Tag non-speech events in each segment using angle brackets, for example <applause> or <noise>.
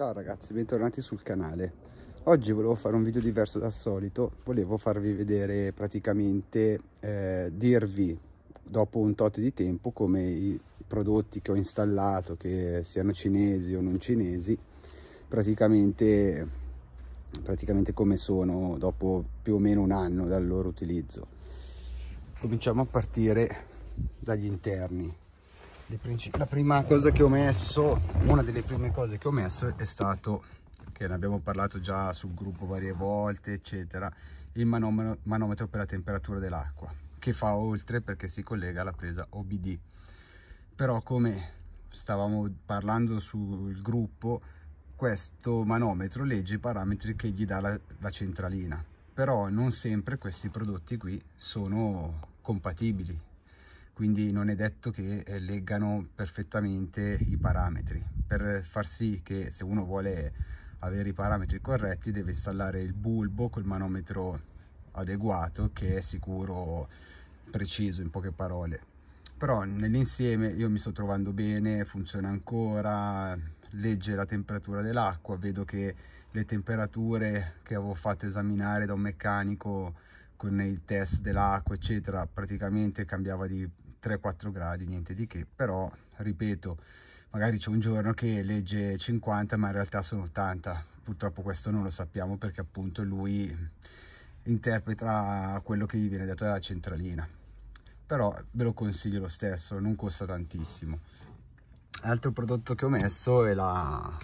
Ciao ragazzi, bentornati sul canale. Oggi volevo fare un video diverso dal solito, volevo farvi vedere praticamente, eh, dirvi dopo un tot di tempo come i prodotti che ho installato, che siano cinesi o non cinesi, praticamente, praticamente come sono dopo più o meno un anno dal loro utilizzo. Cominciamo a partire dagli interni la prima cosa che ho messo, una delle prime cose che ho messo è stato, che ne abbiamo parlato già sul gruppo varie volte, eccetera, il manometro, per la temperatura dell'acqua, che fa oltre perché si collega alla presa OBD. Però come stavamo parlando sul gruppo, questo manometro legge i parametri che gli dà la, la centralina. Però non sempre questi prodotti qui sono compatibili quindi non è detto che eh, leggano perfettamente i parametri. Per far sì che se uno vuole avere i parametri corretti deve installare il bulbo col manometro adeguato che è sicuro, preciso in poche parole. Però nell'insieme io mi sto trovando bene, funziona ancora, legge la temperatura dell'acqua, vedo che le temperature che avevo fatto esaminare da un meccanico con i test dell'acqua eccetera praticamente cambiava di 3-4 gradi, niente di che, però ripeto, magari c'è un giorno che legge 50 ma in realtà sono 80, purtroppo questo non lo sappiamo perché appunto lui interpreta quello che gli viene detto dalla centralina, però ve lo consiglio lo stesso, non costa tantissimo. Altro prodotto che ho messo è la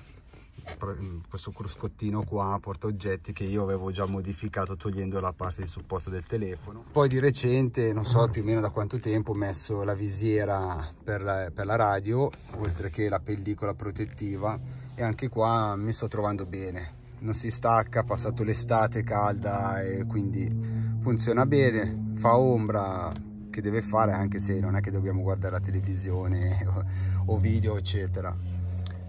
questo cruscottino qua porta oggetti che io avevo già modificato togliendo la parte di supporto del telefono poi di recente non so più o meno da quanto tempo ho messo la visiera per la, per la radio oltre che la pellicola protettiva e anche qua mi sto trovando bene non si stacca, passato l'estate calda e quindi funziona bene, fa ombra che deve fare anche se non è che dobbiamo guardare la televisione <laughs> o, o video eccetera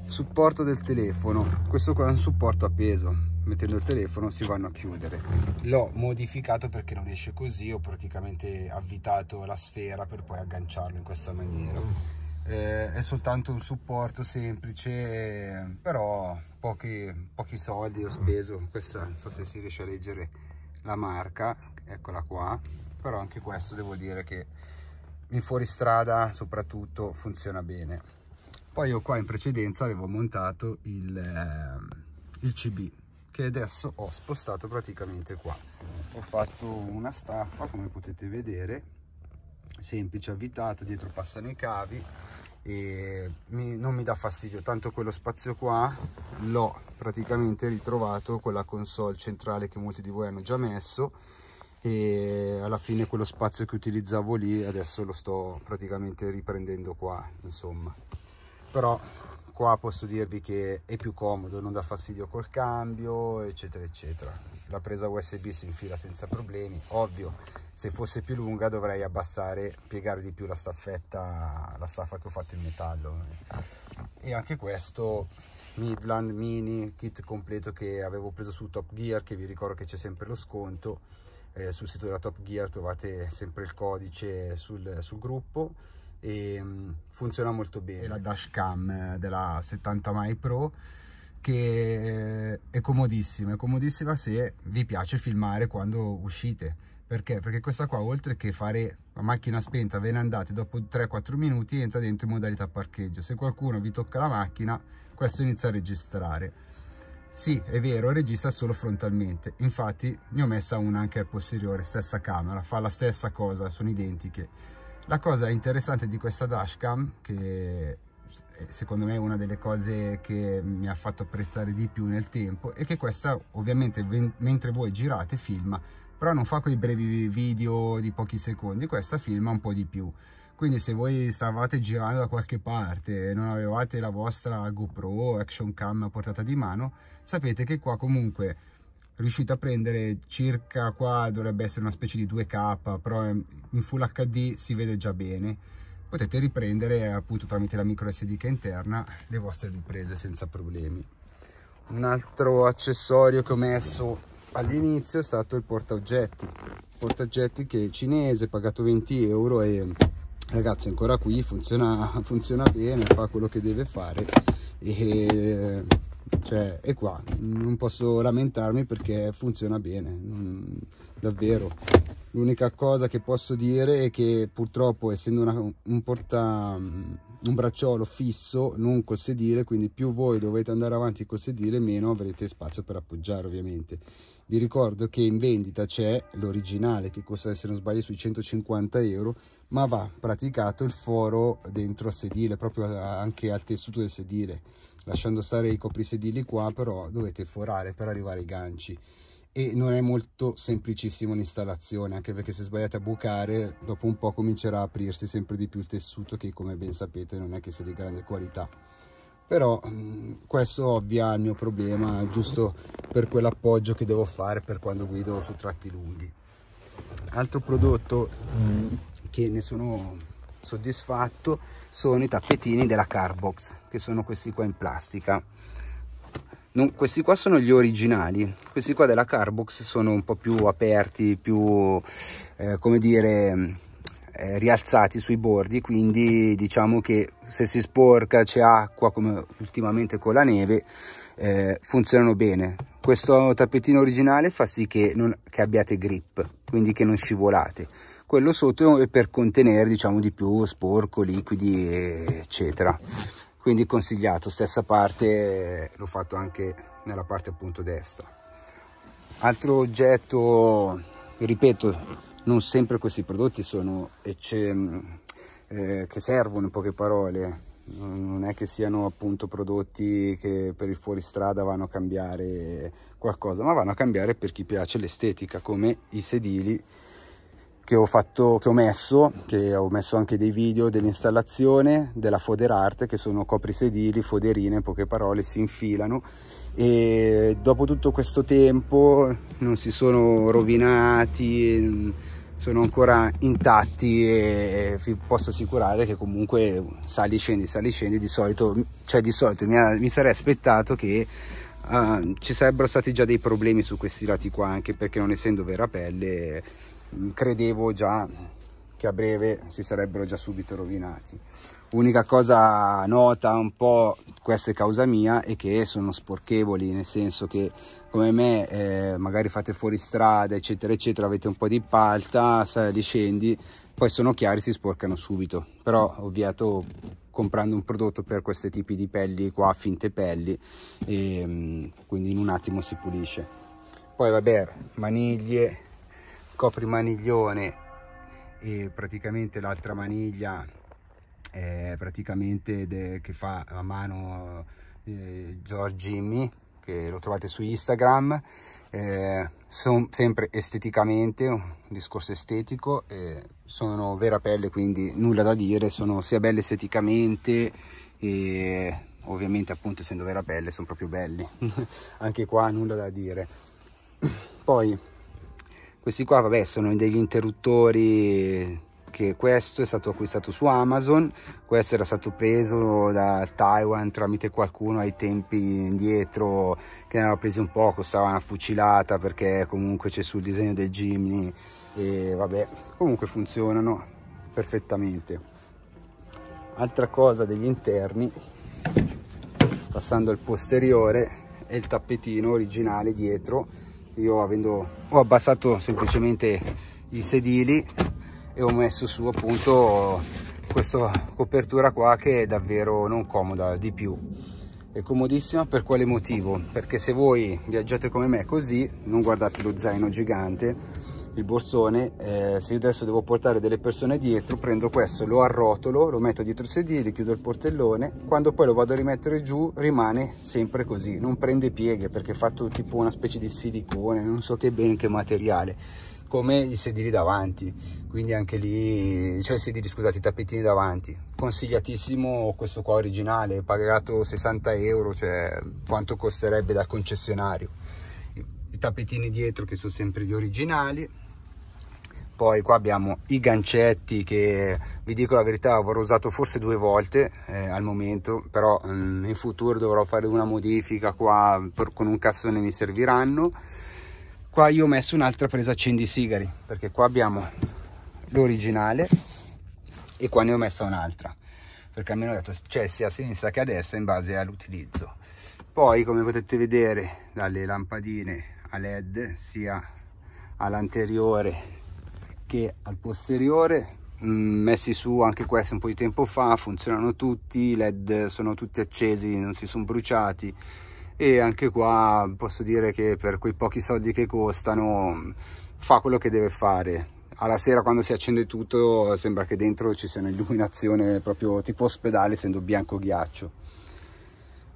supporto del telefono questo qua è un supporto appeso mettendo il telefono si vanno a chiudere l'ho modificato perché non esce così ho praticamente avvitato la sfera per poi agganciarlo in questa maniera eh, è soltanto un supporto semplice però pochi, pochi soldi ho speso questa non so se si riesce a leggere la marca eccola qua però anche questo devo dire che in fuoristrada soprattutto funziona bene poi io qua in precedenza avevo montato il, eh, il cb che adesso ho spostato praticamente qua ho fatto una staffa come potete vedere semplice avvitata dietro passano i cavi e mi, non mi dà fastidio tanto quello spazio qua l'ho praticamente ritrovato con la console centrale che molti di voi hanno già messo e alla fine quello spazio che utilizzavo lì adesso lo sto praticamente riprendendo qua insomma però qua posso dirvi che è più comodo non dà fastidio col cambio eccetera eccetera la presa usb si infila senza problemi ovvio se fosse più lunga dovrei abbassare piegare di più la staffetta la staffa che ho fatto in metallo e anche questo midland mini kit completo che avevo preso su top gear che vi ricordo che c'è sempre lo sconto eh, sul sito della top gear trovate sempre il codice sul, sul gruppo e mm, funziona molto bene. E la cam eh, della 70 Mai Pro che eh, è comodissima, è comodissima se vi piace filmare quando uscite. Perché? Perché questa qua oltre che fare la macchina spenta ve ne andate dopo 3-4 minuti entra dentro in modalità parcheggio. Se qualcuno vi tocca la macchina questo inizia a registrare. Sì, è vero, registra solo frontalmente. Infatti ne ho messa una anche al posteriore, stessa camera, fa la stessa cosa, sono identiche la cosa interessante di questa dashcam, che eh, secondo me è una delle cose che mi ha fatto apprezzare di più nel tempo, è che questa ovviamente mentre voi girate filma, però non fa quei brevi video di pochi secondi, questa filma un po' di più. Quindi se voi stavate girando da qualche parte e non avevate la vostra GoPro Action Cam a portata di mano, sapete che qua comunque riuscito a prendere circa qua dovrebbe essere una specie di 2K però in full HD si vede già bene potete riprendere appunto tramite la micro SD che è interna le vostre riprese senza problemi un altro accessorio che ho messo all'inizio è stato il portaoggetti portaoggetti che è cinese pagato 20 euro e ragazzi ancora qui funziona, <laughs> funziona bene fa quello che deve fare e cioè è qua non posso lamentarmi perché funziona bene non, davvero l'unica cosa che posso dire è che purtroppo essendo una, un porta un bracciolo fisso non col sedile quindi più voi dovete andare avanti col sedile meno avrete spazio per appoggiare ovviamente vi ricordo che in vendita c'è l'originale che costa se non sbaglio sui 150 euro ma va praticato il foro dentro al sedile proprio anche al tessuto del sedile lasciando stare i coprisedili qua però dovete forare per arrivare ai ganci e non è molto semplicissimo l'installazione anche perché se sbagliate a bucare dopo un po' comincerà a aprirsi sempre di più il tessuto che come ben sapete non è che sia di grande qualità però questo ovvia il mio problema giusto per quell'appoggio che devo fare per quando guido su tratti lunghi altro prodotto che ne sono soddisfatto sono i tappetini della Carbox che sono questi qua in plastica non, questi qua sono gli originali questi qua della Carbox sono un po' più aperti più eh, come dire eh, rialzati sui bordi quindi diciamo che se si sporca c'è acqua come ultimamente con la neve eh, funzionano bene questo tappetino originale fa sì che, non, che abbiate grip quindi che non scivolate quello sotto è per contenere diciamo di più sporco, liquidi eccetera quindi consigliato stessa parte l'ho fatto anche nella parte appunto destra altro oggetto ripeto non sempre questi prodotti sono mm, eh, che servono in poche parole non è che siano appunto prodotti che per il fuoristrada vanno a cambiare qualcosa ma vanno a cambiare per chi piace l'estetica come i sedili che ho, fatto, che ho messo, che ho messo anche dei video dell'installazione della art che sono coprisedili, foderine, in poche parole, si infilano e dopo tutto questo tempo non si sono rovinati, sono ancora intatti e vi posso assicurare che comunque sali scendi, sali scendi, di solito, cioè di solito mi, mi sarei aspettato che Uh, ci sarebbero stati già dei problemi su questi lati qua anche perché non essendo vera pelle credevo già che a breve si sarebbero già subito rovinati. Unica cosa nota un po', questa è causa mia, è che sono sporchevoli, nel senso che come me eh, magari fate fuori strada, eccetera, eccetera, avete un po' di palta, sali, scendi, poi sono chiari, si sporcano subito. Però ho avviato comprando un prodotto per questi tipi di pelli qua, finte pelli, e, mm, quindi in un attimo si pulisce. Poi vabbè, maniglie, copri maniglione e praticamente l'altra maniglia è praticamente che fa a mano eh, George Jimmy che lo trovate su Instagram eh, sono sempre esteticamente un discorso estetico eh, sono vera pelle quindi nulla da dire sono sia belle esteticamente e ovviamente appunto essendo vera pelle sono proprio belli <laughs> anche qua nulla da dire poi questi qua, vabbè, sono degli interruttori che questo è stato acquistato su Amazon, questo era stato preso da Taiwan tramite qualcuno ai tempi indietro che ne aveva presi un po', costava una fucilata perché comunque c'è sul disegno del Jimny e vabbè, comunque funzionano perfettamente. Altra cosa degli interni, passando al posteriore, è il tappetino originale dietro io avendo ho abbassato semplicemente i sedili e ho messo su appunto questa copertura qua che è davvero non comoda di più è comodissima per quale motivo perché se voi viaggiate come me così non guardate lo zaino gigante il borsone eh, se io adesso devo portare delle persone dietro prendo questo lo arrotolo lo metto dietro il sedile chiudo il portellone quando poi lo vado a rimettere giù rimane sempre così non prende pieghe perché è fatto tipo una specie di silicone non so che bene che materiale come i sedili davanti quindi anche lì cioè i sedili scusate i tappetini davanti consigliatissimo questo qua originale pagato 60 euro cioè quanto costerebbe dal concessionario i tappetini dietro che sono sempre gli originali poi qua abbiamo i gancetti che vi dico la verità avrò usato forse due volte eh, al momento però mh, mm, in futuro dovrò fare una modifica qua per, con un cassone mi serviranno qua io ho messo un'altra presa accendi sigari perché qua abbiamo l'originale e qua ne ho messa un'altra perché almeno ho detto c'è cioè, sia a sinistra che a destra in base all'utilizzo poi come potete vedere dalle lampadine a led sia all'anteriore che al posteriore mm, messi su anche questi un po' di tempo fa funzionano tutti i led sono tutti accesi non si sono bruciati e anche qua posso dire che per quei pochi soldi che costano mm, fa quello che deve fare alla sera quando si accende tutto sembra che dentro ci sia un'illuminazione proprio tipo ospedale essendo bianco ghiaccio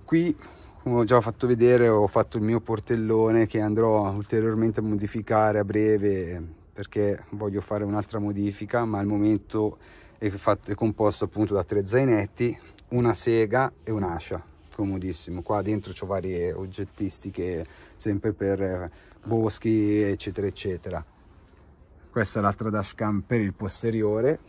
qui come ho già fatto vedere ho fatto il mio portellone che andrò ulteriormente a modificare a breve perché voglio fare un'altra modifica ma al momento è, fatto, è composto appunto da tre zainetti una sega e un'ascia comodissimo qua dentro c'ho varie eh, oggettistiche sempre per eh, boschi eccetera eccetera questa è l'altra dashcam per il posteriore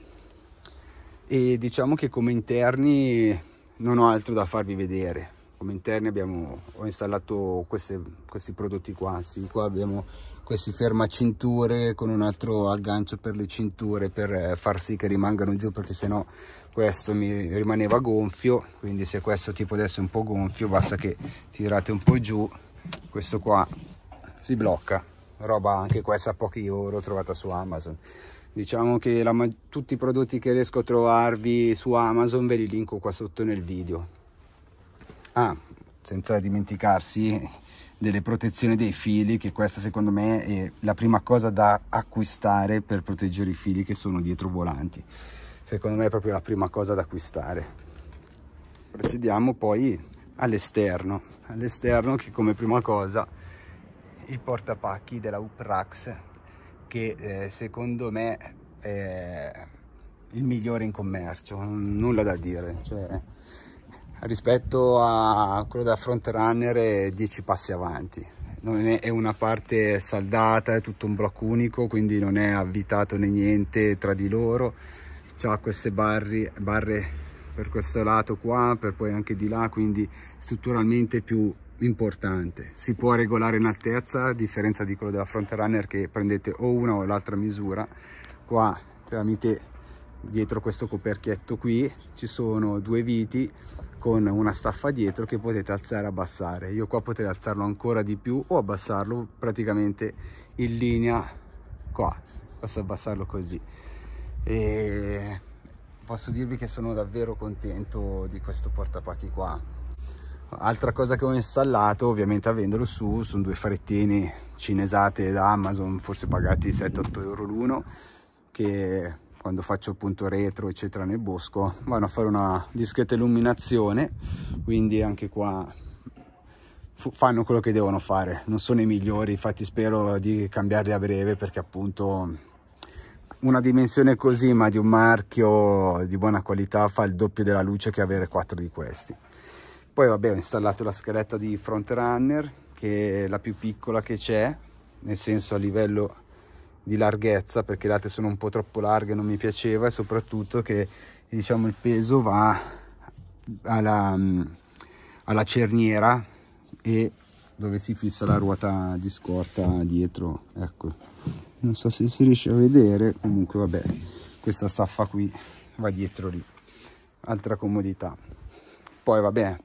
e diciamo che come interni non ho altro da farvi vedere come interni abbiamo ho installato queste, questi prodotti qua sì, qua abbiamo si questi cinture con un altro aggancio per le cinture per eh, far sì che rimangano giù perché sennò questo mi rimaneva gonfio quindi se questo tipo adesso è un po' gonfio basta che tirate un po' giù questo qua si blocca roba anche questa a pochi euro trovata su Amazon diciamo che la, tutti i prodotti che riesco a trovarvi su Amazon ve li linko qua sotto nel video ah senza dimenticarsi delle protezioni dei fili, che questa secondo me è la prima cosa da acquistare per proteggere i fili che sono dietro volanti. Secondo me è proprio la prima cosa da acquistare. Procediamo poi all'esterno, all'esterno che come prima cosa il portapacchi della Uprax che eh, secondo me è il migliore in commercio, nulla da dire, cioè rispetto a quello della front runner è 10 passi avanti non è una parte saldata è tutto un blocco unico quindi non è avvitato né niente tra di loro ha queste barri, barre per questo lato qua per poi anche di là quindi strutturalmente più importante si può regolare in altezza a differenza di quello della front runner che prendete o una o l'altra misura qua tramite dietro questo coperchietto qui ci sono due viti con una staffa dietro che potete alzare e abbassare. Io qua potrei alzarlo ancora di più o abbassarlo praticamente in linea qua. Posso abbassarlo così. E posso dirvi che sono davvero contento di questo portapacchi qua. Altra cosa che ho installato, ovviamente avendolo su, sono due farettine cinesate da Amazon, forse pagati 7-8 euro l'uno, che quando faccio il punto retro eccetera nel bosco vanno a fare una discreta illuminazione quindi anche qua fanno quello che devono fare non sono i migliori infatti spero di cambiarli a breve perché appunto una dimensione così ma di un marchio di buona qualità fa il doppio della luce che avere quattro di questi poi vabbè ho installato la scheletta di front runner che è la più piccola che c'è nel senso a livello di larghezza perché le altre sono un po' troppo larghe, non mi piaceva e soprattutto che diciamo il peso va alla, mm, alla cerniera e dove si fissa la ruota di scorta dietro, ecco. Non so se si riesce a vedere, comunque vabbè, questa staffa qui va dietro lì. Altra comodità. Poi vabbè,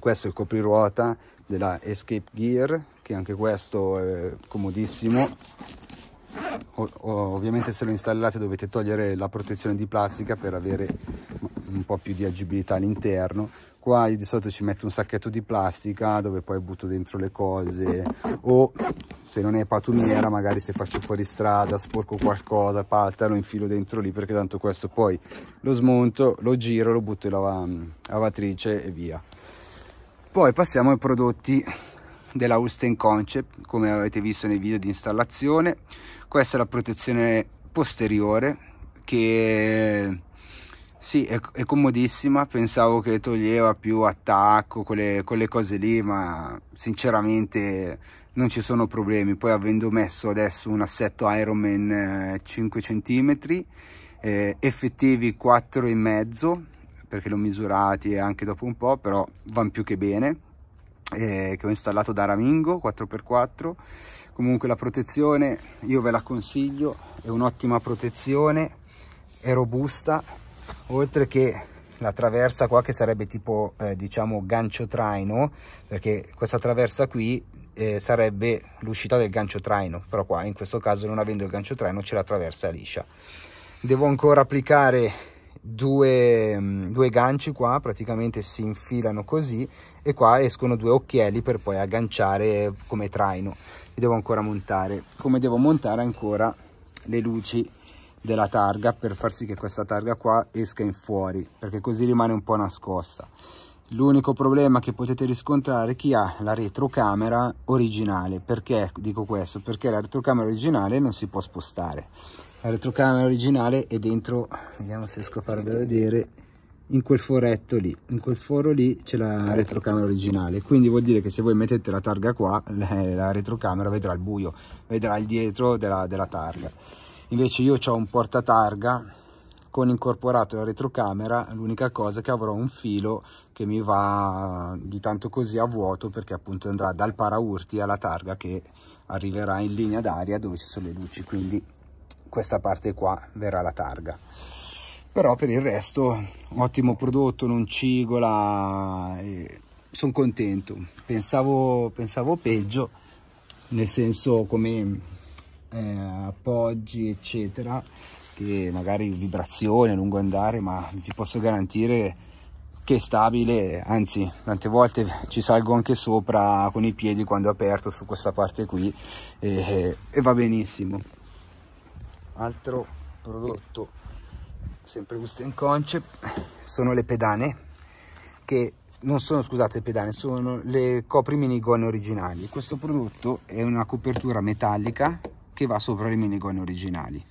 questo è il copriruota della Escape Gear, che anche questo è comodissimo ovviamente se lo installate dovete togliere la protezione di plastica per avere un po' più di agibilità all'interno qua io di solito ci metto un sacchetto di plastica dove poi butto dentro le cose o se non è patumiera magari se faccio fuori strada sporco qualcosa palta lo infilo dentro lì perché tanto questo poi lo smonto lo giro lo butto in lava mm, lavatrice e via poi passiamo ai prodotti della Ulstein Concept come avete visto nei video di installazione questa è la protezione posteriore che sì è, è comodissima pensavo che toglieva più attacco quelle, quelle cose lì ma sinceramente non ci sono problemi poi avendo messo adesso un assetto Ironman 5 cm eh, effettivi 4,5 perché l'ho misurati anche dopo un po' però vanno più che bene eh, che ho installato da Ramingo 4x4 comunque la protezione io ve la consiglio è un'ottima protezione è robusta oltre che la traversa qua che sarebbe tipo eh, diciamo gancio traino perché questa traversa qui eh, sarebbe l'uscita del gancio traino però qua in questo caso non avendo il gancio traino c'è la traversa liscia devo ancora applicare due, mm, due ganci qua praticamente si infilano così e qua escono due occhielli per poi agganciare come traino li devo ancora montare come devo montare ancora le luci della targa per far sì che questa targa qua esca in fuori perché così rimane un po' nascosta l'unico problema che potete riscontrare è chi ha la retrocamera originale perché dico questo perché la retrocamera originale non si può spostare la retrocamera originale è dentro vediamo se riesco a farvela vedere in quel foretto lì in quel foro lì c'è la retrocamera originale quindi vuol dire che se voi mettete la targa qua la retrocamera vedrà il buio vedrà il dietro della, della targa invece io ho un portatarga con incorporato la retrocamera l'unica cosa è che avrò un filo che mi va di tanto così a vuoto perché appunto andrà dal paraurti alla targa che arriverà in linea d'aria dove ci sono le luci quindi questa parte qua verrà la targa però per il resto ottimo prodotto non cigola sono contento pensavo, pensavo peggio nel senso come eh, appoggi eccetera che magari vibrazione a lungo andare ma vi posso garantire che è stabile anzi tante volte ci salgo anche sopra con i piedi quando aperto su questa parte qui e, e va benissimo altro prodotto sempre in Concept, sono le pedane, che non sono, scusate, le pedane, sono le copri minigonne originali. Questo prodotto è una copertura metallica che va sopra le minigonne originali.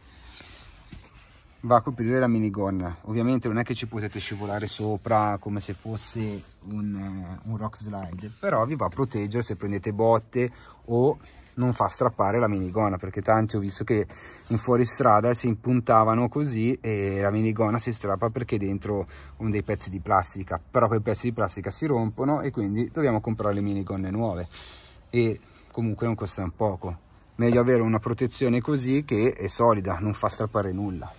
Va a coprire la minigonna. Ovviamente non è che ci potete scivolare sopra come se fosse un, eh, un rock slide, però vi va a proteggere se prendete botte o non fa strappare la minigona perché tanti ho visto che in fuoristrada si impuntavano così e la minigona si strappa perché dentro un dei pezzi di plastica però quei pezzi di plastica si rompono e quindi dobbiamo comprare le minigonne nuove e comunque non costano poco meglio avere una protezione così che è solida non fa strappare nulla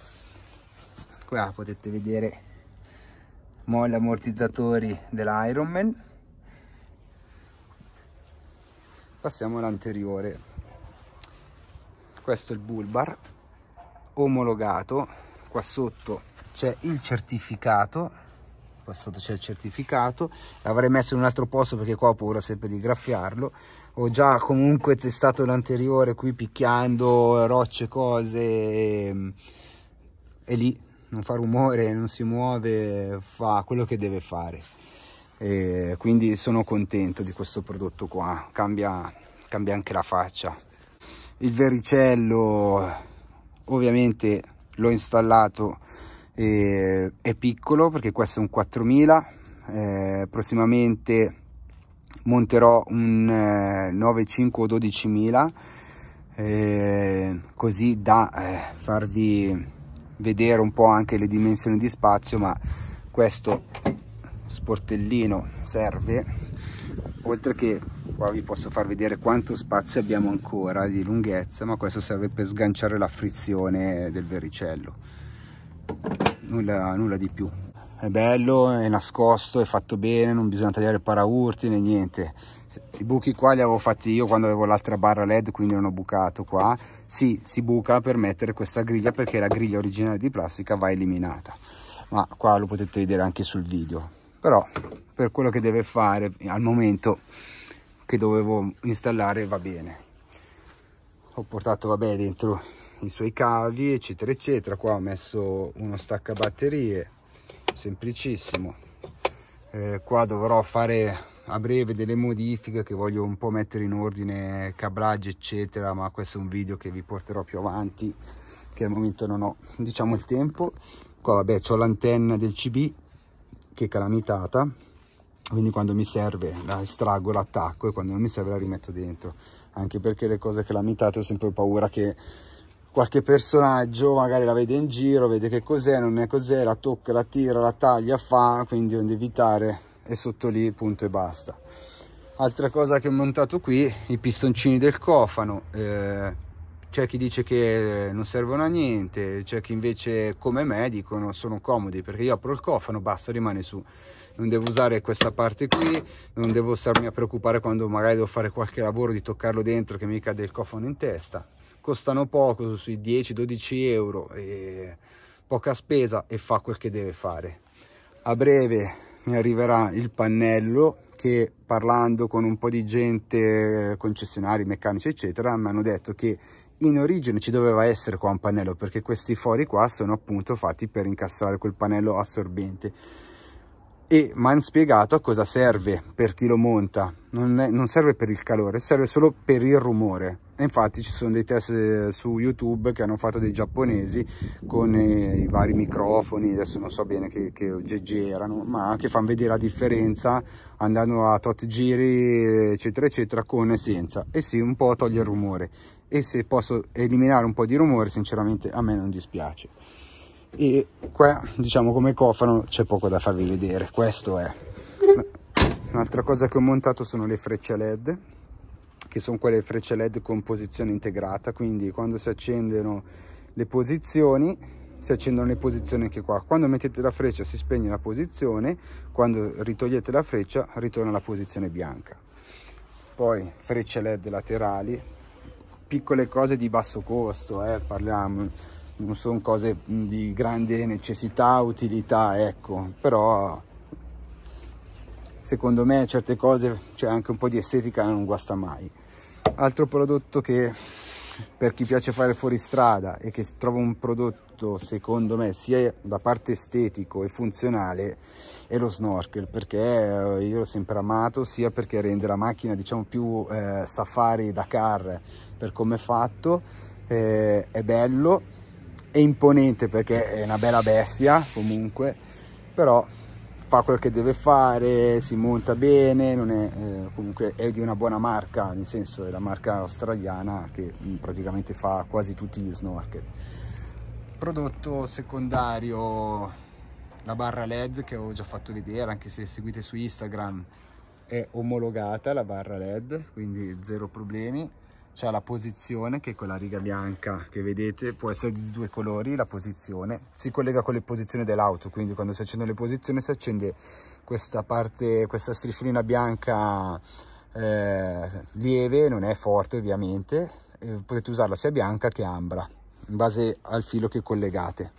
qua potete vedere molla ammortizzatori dell'Ironman passiamo all'anteriore questo è il bulbar omologato qua sotto c'è il certificato qua sotto c'è il certificato l'avrei messo in un altro posto perché qua ho paura sempre di graffiarlo ho già comunque testato l'anteriore qui picchiando rocce cose e lì non fa rumore non si muove fa quello che deve fare e quindi sono contento di questo prodotto qua cambia, cambia anche la faccia il vericello ovviamente l'ho installato e, è piccolo perché questo è un 4000 eh, prossimamente monterò un eh, 95 o 12000 eh, così da eh, farvi vedere un po' anche le dimensioni di spazio ma questo sportellino serve oltre che qua vi posso far vedere quanto spazio abbiamo ancora di lunghezza ma questo serve per sganciare la frizione del verricello nulla, nulla di più è bello, è nascosto, è fatto bene, non bisogna tagliare paraurti né niente. I buchi qua li avevo fatti io quando avevo l'altra barra LED, quindi non ho bucato qua. Sì, si buca per mettere questa griglia perché la griglia originale di plastica va eliminata. Ma qua lo potete vedere anche sul video però per quello che deve fare al momento che dovevo installare va bene ho portato vabbè dentro i suoi cavi eccetera eccetera qua ho messo uno stacca batterie semplicissimo eh, qua dovrò fare a breve delle modifiche che voglio un po' mettere in ordine cablaggi eccetera ma questo è un video che vi porterò più avanti che al momento non ho diciamo il tempo qua vabbè ho l'antenna del cb che è calamitata quindi quando mi serve la estraggo, l'attacco e quando non mi serve la rimetto dentro anche perché le cose calamitate ho sempre paura che qualche personaggio magari la vede in giro, vede che cos'è, non è cos'è, la tocca, la tira, la taglia, fa, quindi onde evitare è sotto lì, punto e basta. Altra cosa che ho montato qui, i pistoncini del cofano, eh, c'è chi dice che eh, non servono a niente, c'è chi invece come me dicono sono comodi perché io apro il cofano, basta, rimane su. Non devo usare questa parte qui, non devo starmi a preoccupare quando magari devo fare qualche lavoro di toccarlo dentro che mi cade il cofano in testa. Costano poco, sui 10-12 euro, poca spesa e fa quel che deve fare. A breve mi arriverà il pannello che parlando con un po' di gente, eh, concessionari, meccanici eccetera, mi hanno detto che in origine ci doveva essere qua un pannello perché questi fori qua sono appunto fatti per incastrare quel pannello assorbente e mi hanno spiegato a cosa serve per chi lo monta non, è, non, serve per il calore serve solo per il rumore e infatti ci sono dei test eh, su youtube che hanno fatto dei giapponesi con eh, i vari microfoni adesso non so bene che, che oggetti erano ma che fanno vedere la differenza andando a tot giri eccetera eccetera con e senza e sì un po' toglie il rumore e se posso eliminare un po' di rumore sinceramente a me non dispiace e qua diciamo come cofano c'è poco da farvi vedere questo è un'altra cosa che ho montato sono le frecce led che sono quelle frecce led con posizione integrata quindi quando si accendono le posizioni si accendono le posizioni anche qua quando mettete la freccia si spegne la posizione quando ritogliete la freccia ritorna la posizione bianca poi frecce led laterali piccole cose di basso costo, eh, parliamo, non sono cose mm, di grande necessità, utilità, ecco, però secondo me certe cose, cioè anche un po' di estetica non guasta mai. Altro prodotto che per chi piace fare fuoristrada e che trova un prodotto secondo me sia da parte estetico e funzionale e lo snorkel perché eh, io l'ho sempre amato sia perché rende la macchina diciamo più eh, safari car per come è fatto eh, è bello è imponente perché è una bella bestia comunque però fa quel che deve fare si monta bene non è, eh, comunque è di una buona marca nel senso è la marca australiana che mh, mm, praticamente fa quasi tutti gli snorkel prodotto secondario la barra LED che ho già fatto vedere, anche se seguite su Instagram è omologata la barra LED, quindi zero problemi. C'è la posizione che è quella riga bianca che vedete, può essere di due colori la posizione, si collega con le posizioni dell'auto, quindi quando si accendono le posizioni si accende questa parte, questa strisciolina bianca eh, lieve, non è forte ovviamente, potete usarla sia bianca che ambra in base al filo che collegate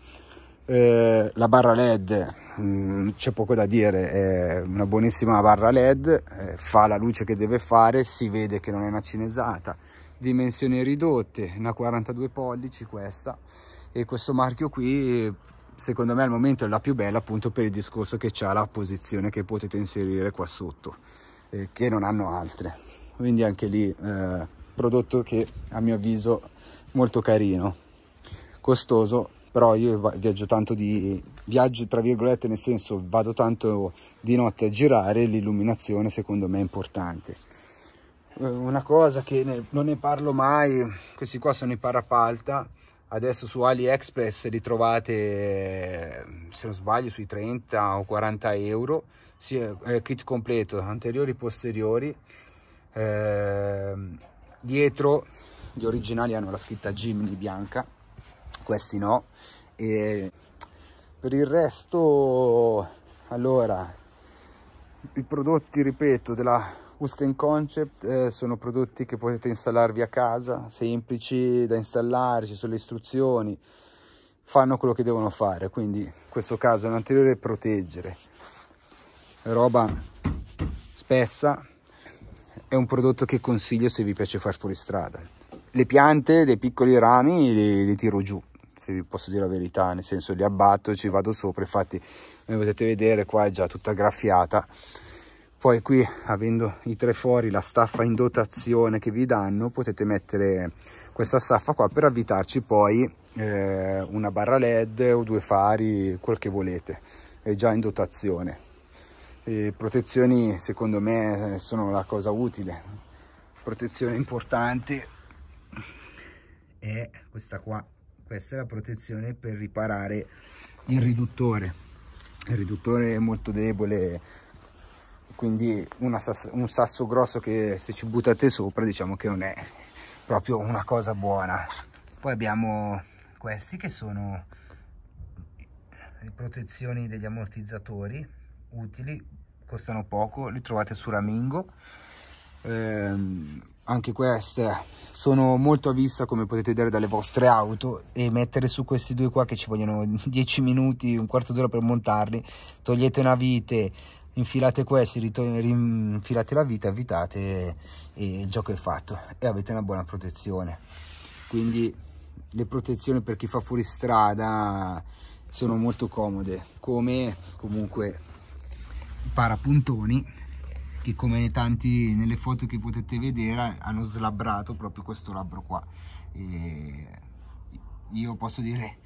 eh, la barra LED mh, mm, c'è poco da dire, è una buonissima barra LED, eh, fa la luce che deve fare, si vede che non è una cinesata, dimensioni ridotte, una 42 pollici questa e questo marchio qui secondo me al momento è la più bella appunto per il discorso che c'è la posizione che potete inserire qua sotto eh, che non hanno altre quindi anche lì eh, prodotto che a mio avviso molto carino costoso però io viaggio tanto di viaggio tra virgolette nel senso vado tanto di notte a girare l'illuminazione secondo me è importante eh, una cosa che ne, non ne parlo mai questi qua sono i parapalta adesso su AliExpress li trovate se non sbaglio sui 30 o 40 euro sì, eh, eh, kit completo anteriori posteriori eh, dietro gli originali hanno la scritta Jimny bianca questi no. E per il resto, allora, i prodotti, ripeto, della Western Concept eh, sono prodotti che potete installarvi a casa, semplici da installare, ci sono le istruzioni, fanno quello che devono fare, quindi in questo caso l'anteriore è proteggere. Roba spessa, è un prodotto che consiglio se vi piace far fuori strada. Le piante dei piccoli rami li, li tiro giù, se vi posso dire la verità, nel senso li abbatto, ci vado sopra, infatti come potete vedere qua è già tutta graffiata, poi qui avendo i tre fori, la staffa in dotazione che vi danno, potete mettere questa staffa qua per avvitarci poi eh, una barra led o due fari, quel che volete, è già in dotazione. E protezioni secondo me sono la cosa utile protezione importante è questa qua questa è la protezione per riparare il riduttore il riduttore è molto debole quindi sasso, un sasso grosso che se ci buttate sopra diciamo che non è proprio una cosa buona poi abbiamo questi che sono le protezioni degli ammortizzatori utili costano poco li trovate su Ramingo ehm, anche queste eh, sono molto a vista come potete vedere dalle vostre auto e mettere su questi due qua che ci vogliono 10 <laughs> minuti un quarto d'ora per montarli togliete una vite infilate questi rinfilate la vite avvitate e, il gioco è fatto e avete una buona protezione quindi le protezioni per chi fa fuoristrada sono molto comode come comunque parapuntoni che come tanti nelle foto che potete vedere hanno slabbrato proprio questo labbro qua e io posso dire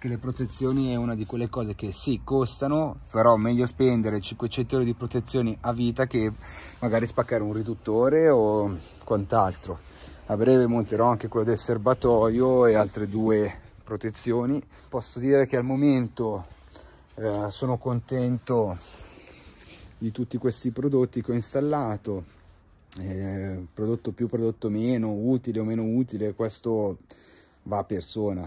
che le protezioni è una di quelle cose che sì costano però meglio spendere 500 euro di protezioni a vita che magari spaccare un riduttore o quant'altro a breve monterò anche quello del serbatoio e altre due protezioni posso dire che al momento eh, sono contento di tutti questi prodotti che ho installato, eh, prodotto più, prodotto meno, utile o meno utile, questo va a persona.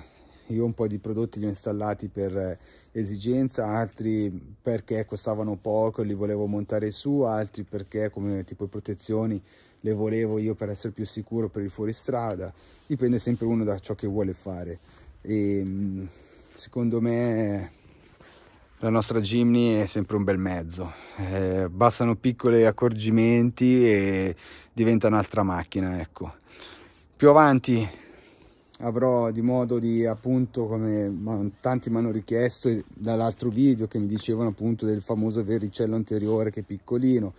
Io un po' di prodotti li ho installati per esigenza, altri perché costavano poco e li volevo montare su, altri perché come tipo protezioni le volevo io per essere più sicuro per il fuoristrada. Dipende sempre uno da ciò che vuole fare. E ehm, secondo me la nostra Jimny è sempre un bel mezzo, eh, bastano piccoli accorgimenti e diventa un'altra macchina, ecco. Più avanti avrò di modo di appunto come tanti mi hanno richiesto dall'altro video che mi dicevano appunto del famoso verricello anteriore che è piccolino,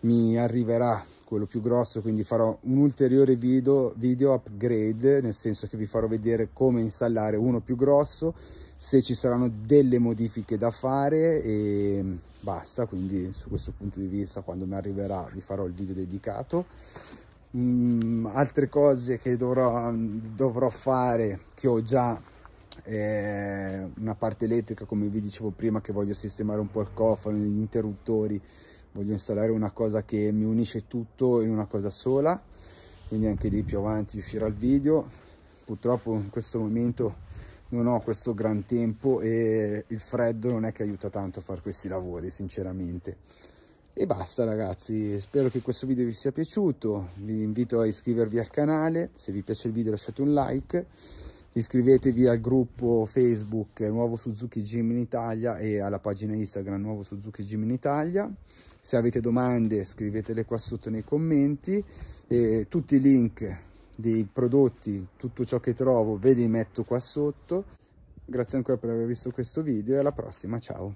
mi arriverà quello più grosso quindi farò un ulteriore video, video upgrade nel senso che vi farò vedere come installare uno più grosso se ci saranno delle modifiche da fare e basta quindi su questo punto di vista quando mi arriverà vi farò il video dedicato mm, altre cose che dovrò, dovrò, fare che ho già eh, una parte elettrica come vi dicevo prima che voglio sistemare un po' il cofano gli interruttori voglio installare una cosa che mi unisce tutto in una cosa sola quindi anche lì più avanti uscirà il video purtroppo in questo momento non ho questo gran tempo e il freddo non è che aiuta tanto a fare questi lavori sinceramente e basta ragazzi spero che questo video vi sia piaciuto vi invito a iscrivervi al canale se vi piace il video lasciate un like iscrivetevi al gruppo facebook nuovo Suzuki Gym in Italia e alla pagina instagram nuovo Suzuki Gym in Italia se avete domande scrivetele qua sotto nei commenti e tutti i link dei prodotti, tutto ciò che trovo ve li metto qua sotto. Grazie ancora per aver visto questo video e alla prossima, ciao!